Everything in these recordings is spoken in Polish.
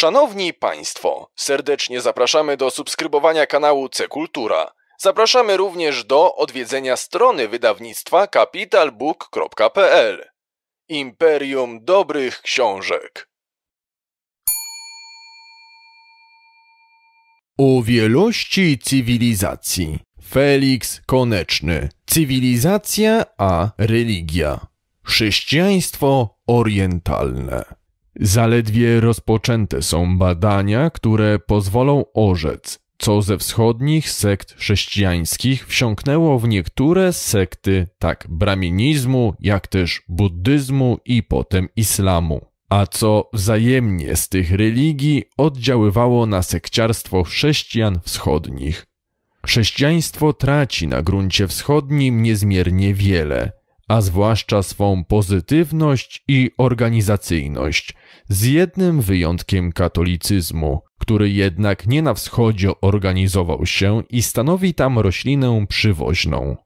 Szanowni Państwo, serdecznie zapraszamy do subskrybowania kanału C Kultura. Zapraszamy również do odwiedzenia strony wydawnictwa capitalbook.pl. Imperium dobrych książek. O wielości cywilizacji. Felix Koneczny. Cywilizacja a religia. Chrześcijaństwo orientalne. Zaledwie rozpoczęte są badania, które pozwolą orzec, co ze wschodnich sekt chrześcijańskich wsiąknęło w niektóre sekty tak braminizmu, jak też buddyzmu i potem islamu, a co wzajemnie z tych religii oddziaływało na sekciarstwo chrześcijan wschodnich. Chrześcijaństwo traci na gruncie wschodnim niezmiernie wiele – a zwłaszcza swą pozytywność i organizacyjność, z jednym wyjątkiem katolicyzmu, który jednak nie na wschodzie organizował się i stanowi tam roślinę przywoźną.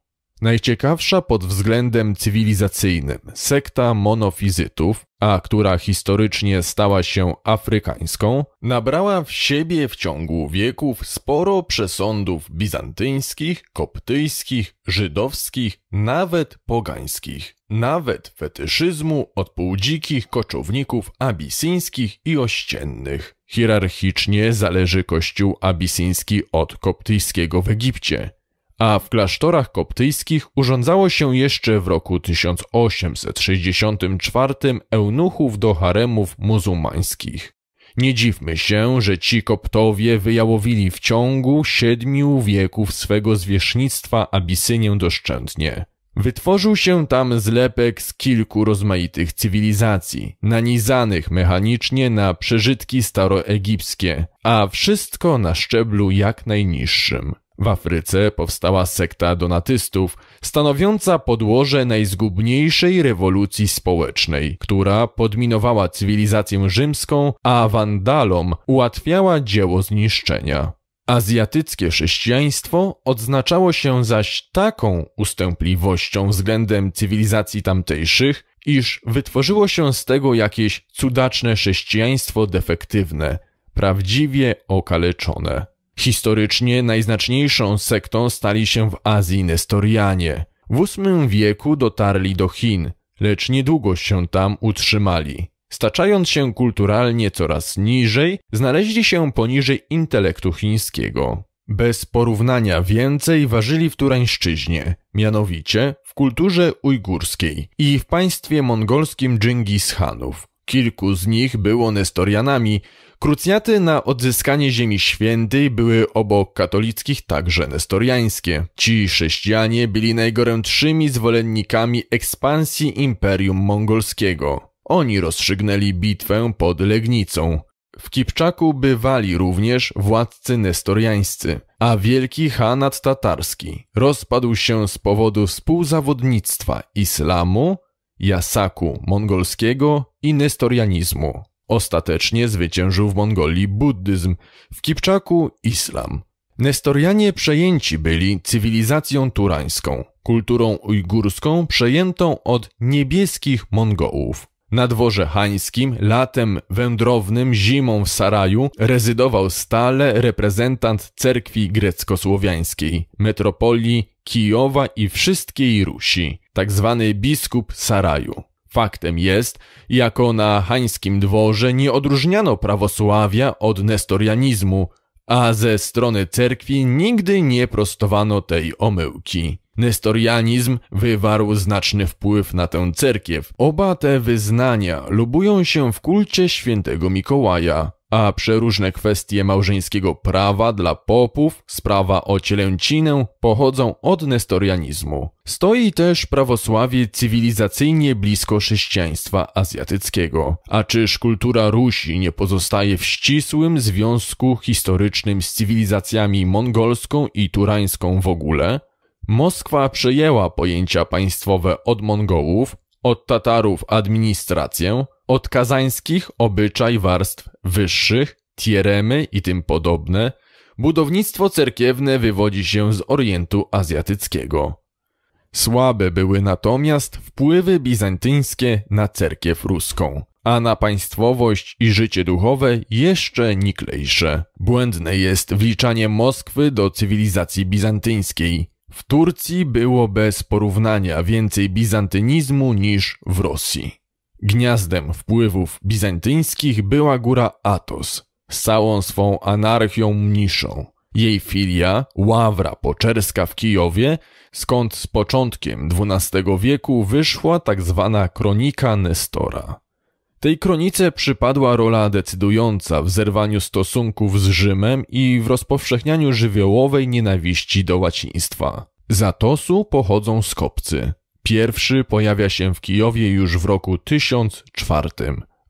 Najciekawsza pod względem cywilizacyjnym sekta monofizytów, a która historycznie stała się afrykańską, nabrała w siebie w ciągu wieków sporo przesądów bizantyńskich, koptyjskich, żydowskich, nawet pogańskich, nawet fetyszyzmu od półdzikich koczowników abisyńskich i ościennych. Hierarchicznie zależy kościół abisyński od koptyjskiego w Egipcie a w klasztorach koptyjskich urządzało się jeszcze w roku 1864 eunuchów do haremów muzułmańskich. Nie dziwmy się, że ci koptowie wyjałowili w ciągu siedmiu wieków swego zwierzchnictwa Abisynię doszczętnie. Wytworzył się tam zlepek z kilku rozmaitych cywilizacji, nanizanych mechanicznie na przeżytki staroegipskie, a wszystko na szczeblu jak najniższym. W Afryce powstała sekta donatystów, stanowiąca podłoże najzgubniejszej rewolucji społecznej, która podminowała cywilizację rzymską, a wandalom ułatwiała dzieło zniszczenia. Azjatyckie chrześcijaństwo odznaczało się zaś taką ustępliwością względem cywilizacji tamtejszych, iż wytworzyło się z tego jakieś cudaczne chrześcijaństwo defektywne, prawdziwie okaleczone. Historycznie najznaczniejszą sektą stali się w Azji Nestorianie. W VIII wieku dotarli do Chin, lecz niedługo się tam utrzymali. Staczając się kulturalnie coraz niżej, znaleźli się poniżej intelektu chińskiego. Bez porównania więcej ważyli w turańszczyźnie, mianowicie w kulturze ujgurskiej i w państwie mongolskim Dżingis Hanów, Kilku z nich było nestorianami. Krucjaty na odzyskanie Ziemi Świętej były obok katolickich także nestoriańskie. Ci chrześcijanie byli najgorętszymi zwolennikami ekspansji Imperium Mongolskiego. Oni rozstrzygnęli bitwę pod Legnicą. W Kipczaku bywali również władcy nestoriańscy, a wielki Hanat Tatarski rozpadł się z powodu współzawodnictwa islamu Jasaku mongolskiego i nestorianizmu. Ostatecznie zwyciężył w Mongolii buddyzm, w Kipczaku islam. Nestorianie przejęci byli cywilizacją turańską, kulturą ujgurską przejętą od niebieskich Mongołów. Na dworze hańskim, latem wędrownym, zimą w Saraju rezydował stale reprezentant cerkwi greckosłowiańskiej, metropolii Kijowa i wszystkiej Rusi tak zwany biskup Saraju. Faktem jest, jako na hańskim dworze nie odróżniano prawosławia od nestorianizmu, a ze strony cerkwi nigdy nie prostowano tej omyłki. Nestorianizm wywarł znaczny wpływ na tę cerkiew. Oba te wyznania lubują się w kulcie świętego Mikołaja a przeróżne kwestie małżeńskiego prawa dla popów, sprawa o cielęcinę pochodzą od nestorianizmu. Stoi też prawosławie cywilizacyjnie blisko chrześcijaństwa azjatyckiego. A czyż kultura Rusi nie pozostaje w ścisłym związku historycznym z cywilizacjami mongolską i turańską w ogóle? Moskwa przejęła pojęcia państwowe od Mongołów, od Tatarów administrację, od kazańskich obyczaj warstw wyższych, tieremy i tym podobne, budownictwo cerkiewne wywodzi się z Orientu Azjatyckiego. Słabe były natomiast wpływy bizantyńskie na cerkiew ruską, a na państwowość i życie duchowe jeszcze niklejsze. Błędne jest wliczanie Moskwy do cywilizacji bizantyńskiej. W Turcji było bez porównania więcej bizantynizmu niż w Rosji. Gniazdem wpływów bizantyńskich była góra Atos, z całą swą anarchią mniszą. Jej filia, ławra poczerska w Kijowie, skąd z początkiem XII wieku wyszła tak zwana kronika Nestora. Tej kronice przypadła rola decydująca w zerwaniu stosunków z Rzymem i w rozpowszechnianiu żywiołowej nienawiści do łaciństwa. Z Atosu pochodzą skopcy, Pierwszy pojawia się w Kijowie już w roku 1004,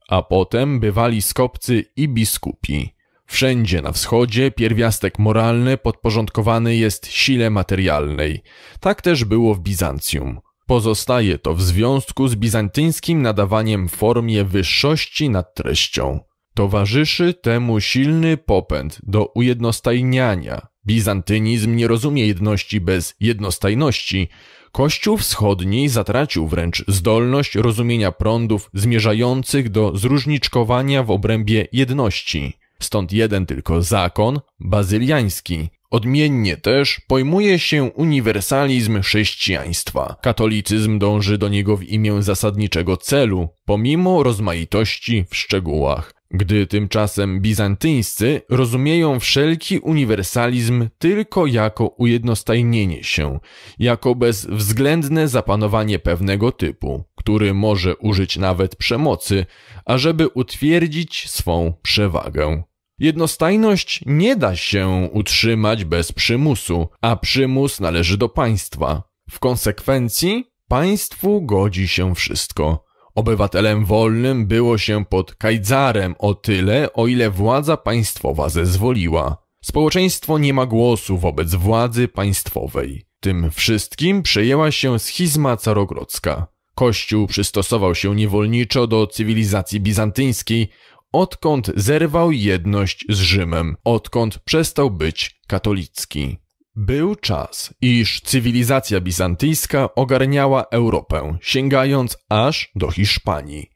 a potem bywali skopcy i biskupi. Wszędzie na wschodzie pierwiastek moralny podporządkowany jest sile materialnej. Tak też było w Bizancjum. Pozostaje to w związku z bizantyńskim nadawaniem formie wyższości nad treścią. Towarzyszy temu silny popęd do ujednostajniania, Bizantynizm nie rozumie jedności bez jednostajności. Kościół wschodni zatracił wręcz zdolność rozumienia prądów zmierzających do zróżniczkowania w obrębie jedności. Stąd jeden tylko zakon bazyliański. Odmiennie też pojmuje się uniwersalizm chrześcijaństwa. Katolicyzm dąży do niego w imię zasadniczego celu, pomimo rozmaitości w szczegółach. Gdy tymczasem bizantyńscy rozumieją wszelki uniwersalizm tylko jako ujednostajnienie się, jako bezwzględne zapanowanie pewnego typu, który może użyć nawet przemocy, ażeby utwierdzić swą przewagę. Jednostajność nie da się utrzymać bez przymusu, a przymus należy do państwa. W konsekwencji państwu godzi się wszystko. Obywatelem wolnym było się pod kajdzarem o tyle, o ile władza państwowa zezwoliła. Społeczeństwo nie ma głosu wobec władzy państwowej. Tym wszystkim przejęła się schizma carogrodzka. Kościół przystosował się niewolniczo do cywilizacji bizantyńskiej, odkąd zerwał jedność z Rzymem, odkąd przestał być katolicki. Był czas, iż cywilizacja bizantyjska ogarniała Europę, sięgając aż do Hiszpanii.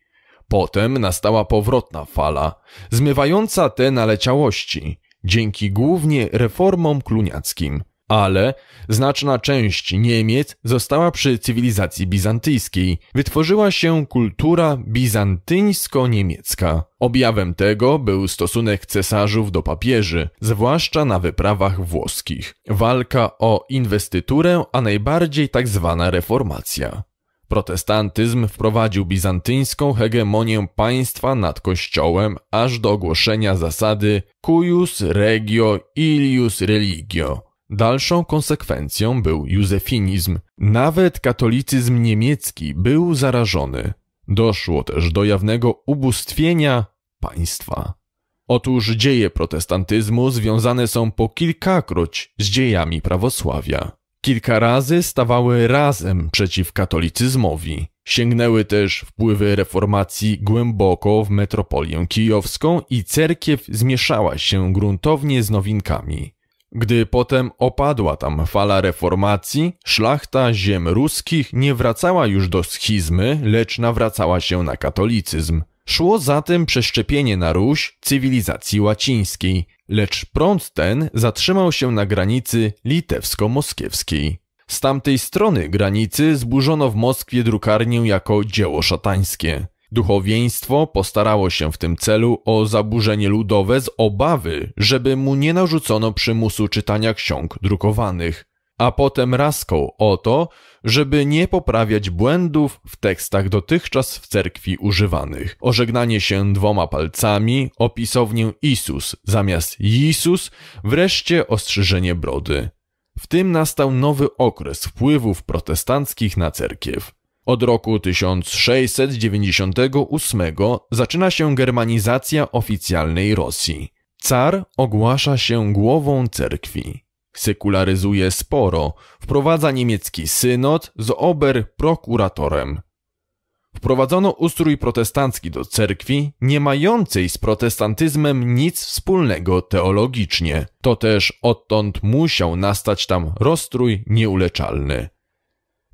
Potem nastała powrotna fala, zmywająca te naleciałości, dzięki głównie reformom kluniackim – ale znaczna część Niemiec została przy cywilizacji bizantyjskiej. Wytworzyła się kultura bizantyńsko-niemiecka. Objawem tego był stosunek cesarzów do papieży, zwłaszcza na wyprawach włoskich, walka o inwestyturę, a najbardziej tak zwana reformacja. Protestantyzm wprowadził bizantyńską hegemonię państwa nad kościołem aż do ogłoszenia zasady cuius regio ilius religio, Dalszą konsekwencją był józefinizm. Nawet katolicyzm niemiecki był zarażony. Doszło też do jawnego ubóstwienia państwa. Otóż dzieje protestantyzmu związane są po kilkakroć z dziejami prawosławia. Kilka razy stawały razem przeciw katolicyzmowi. Sięgnęły też wpływy reformacji głęboko w metropolię kijowską i cerkiew zmieszała się gruntownie z nowinkami. Gdy potem opadła tam fala reformacji, szlachta ziem ruskich nie wracała już do schizmy, lecz nawracała się na katolicyzm. Szło za tym przeszczepienie na Ruś cywilizacji łacińskiej, lecz prąd ten zatrzymał się na granicy litewsko-moskiewskiej. Z tamtej strony granicy zburzono w Moskwie drukarnię jako dzieło szatańskie. Duchowieństwo postarało się w tym celu o zaburzenie ludowe z obawy, żeby mu nie narzucono przymusu czytania ksiąg drukowanych, a potem raską o to, żeby nie poprawiać błędów w tekstach dotychczas w cerkwi używanych. Ożegnanie się dwoma palcami, opisownię Isus zamiast Jisus, wreszcie ostrzyżenie brody. W tym nastał nowy okres wpływów protestanckich na cerkiew. Od roku 1698 zaczyna się germanizacja oficjalnej Rosji. Car ogłasza się głową cerkwi. Sekularyzuje sporo, wprowadza niemiecki synod z Ober prokuratorem Wprowadzono ustrój protestancki do cerkwi, nie mającej z protestantyzmem nic wspólnego teologicznie. To też odtąd musiał nastać tam rozstrój nieuleczalny.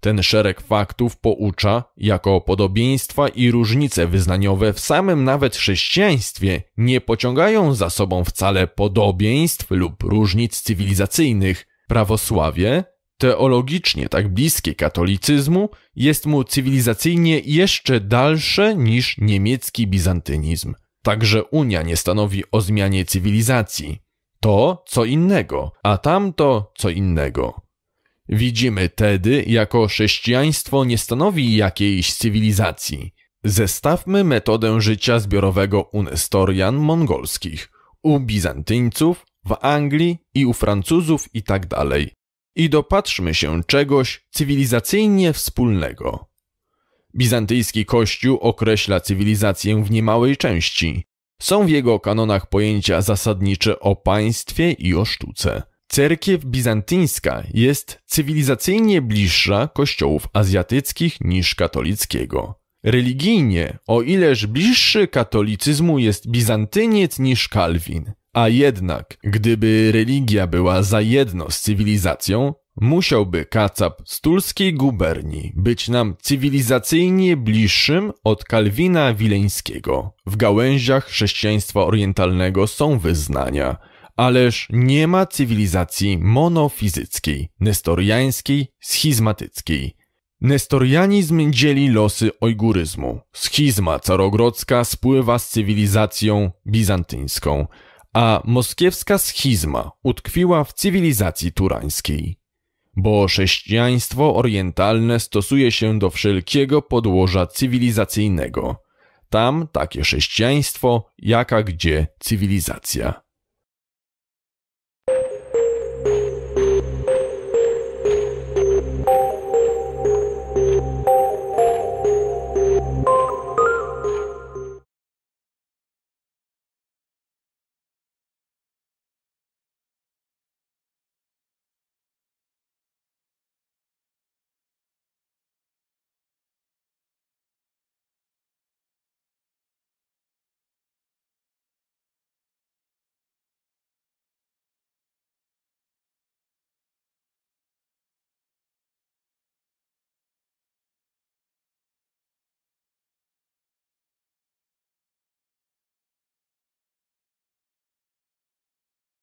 Ten szereg faktów poucza, jako podobieństwa i różnice wyznaniowe w samym nawet chrześcijaństwie nie pociągają za sobą wcale podobieństw lub różnic cywilizacyjnych. Prawosławie, teologicznie tak bliskie katolicyzmu, jest mu cywilizacyjnie jeszcze dalsze niż niemiecki bizantynizm. Także Unia nie stanowi o zmianie cywilizacji. To co innego, a tamto co innego. Widzimy tedy, jako chrześcijaństwo nie stanowi jakiejś cywilizacji. Zestawmy metodę życia zbiorowego u Nestorian mongolskich, u Bizantyńców, w Anglii i u Francuzów itd. Tak I dopatrzmy się czegoś cywilizacyjnie wspólnego. Bizantyjski Kościół określa cywilizację w niemałej części. Są w jego kanonach pojęcia zasadnicze o państwie i o sztuce. Cerkiew bizantyńska jest cywilizacyjnie bliższa kościołów azjatyckich niż katolickiego. Religijnie, o ileż bliższy katolicyzmu jest Bizantyniec niż Kalwin. A jednak, gdyby religia była za jedno z cywilizacją, musiałby kacap z tulskiej guberni być nam cywilizacyjnie bliższym od Kalwina Wileńskiego. W gałęziach chrześcijaństwa orientalnego są wyznania – Ależ nie ma cywilizacji monofizyckiej, nestoriańskiej, schizmatyckiej. Nestorianizm dzieli losy ojguryzmu. Schizma carogrodzka spływa z cywilizacją bizantyńską, a moskiewska schizma utkwiła w cywilizacji turańskiej. Bo chrześcijaństwo orientalne stosuje się do wszelkiego podłoża cywilizacyjnego. Tam takie chrześcijaństwo, jaka gdzie cywilizacja.